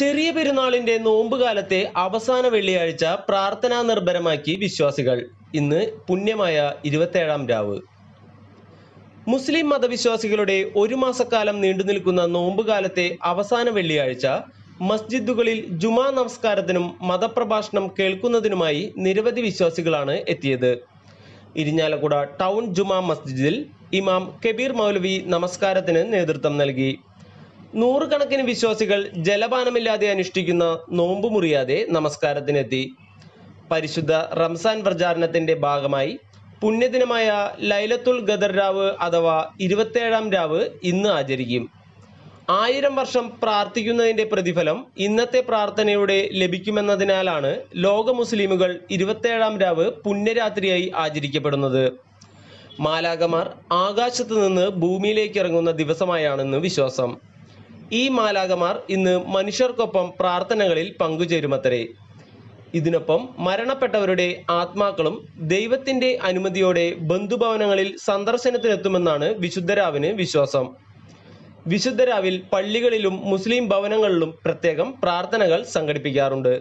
ചെറിയ പെരുന്നാളിന്റെ നോമ്പുകാലത്തെ അവസാന വെള്ളിയാഴ്ച പ്രാർത്ഥനാ നിർഭരമാക്കി വിശ്വാസികൾ ഇന്ന് പുണ്യമായ ഇരുപത്തേഴാം രാവ് മുസ്ലിം മതവിശ്വാസികളുടെ ഒരു മാസക്കാലം നീണ്ടുനിൽക്കുന്ന നോമ്പുകാലത്തെ അവസാന വെള്ളിയാഴ്ച മസ്ജിദുകളിൽ ജുമാ നമസ്കാരത്തിനും മതപ്രഭാഷണം കേൾക്കുന്നതിനുമായി നിരവധി വിശ്വാസികളാണ് എത്തിയത് ഇരിഞ്ഞാലക്കുട ടൗൺ ജുമാ മസ്ജിദിൽ ഇമാം കബീർ മൗലവി നമസ്കാരത്തിന് നേതൃത്വം നൽകി നൂറുകണക്കിന് വിശ്വാസികൾ ജലപാനമില്ലാതെ അനുഷ്ഠിക്കുന്ന നോമ്പ് മുറിയാതെ നമസ്കാരത്തിനെത്തി പരിശുദ്ധ റംസാൻ പ്രചാരണത്തിന്റെ ഭാഗമായി പുണ്യദിനമായ ലൈലത്തുൽ ഗദർ രാവ് അഥവാ ഇരുപത്തേഴാം രാവ് ഇന്ന് ആചരിക്കും ആയിരം വർഷം പ്രാർത്ഥിക്കുന്നതിന്റെ പ്രതിഫലം ഇന്നത്തെ പ്രാർത്ഥനയോടെ ലഭിക്കുമെന്നതിനാലാണ് ലോക മുസ്ലിമുകൾ ഇരുപത്തേഴാം രാവ് പുണ്യരാത്രിയായി ആചരിക്കപ്പെടുന്നത് മാലാകമാർ ആകാശത്ത് നിന്ന് ഭൂമിയിലേക്ക് ഇറങ്ങുന്ന ദിവസമായാണെന്ന് വിശ്വാസം ഈ മാലാകമാർ ഇന്ന് മനുഷ്യർക്കൊപ്പം പ്രാർത്ഥനകളിൽ പങ്കുചേരുമത്രേ ഇതിനൊപ്പം മരണപ്പെട്ടവരുടെ ആത്മാക്കളും ദൈവത്തിന്റെ അനുമതിയോടെ ബന്ധുഭവനങ്ങളിൽ സന്ദർശനത്തിനെത്തുമെന്നാണ് വിശുദ്ധരാവിന് വിശ്വാസം വിശുദ്ധരാവിൽ പള്ളികളിലും മുസ്ലിം ഭവനങ്ങളിലും പ്രത്യേകം പ്രാർത്ഥനകൾ സംഘടിപ്പിക്കാറുണ്ട്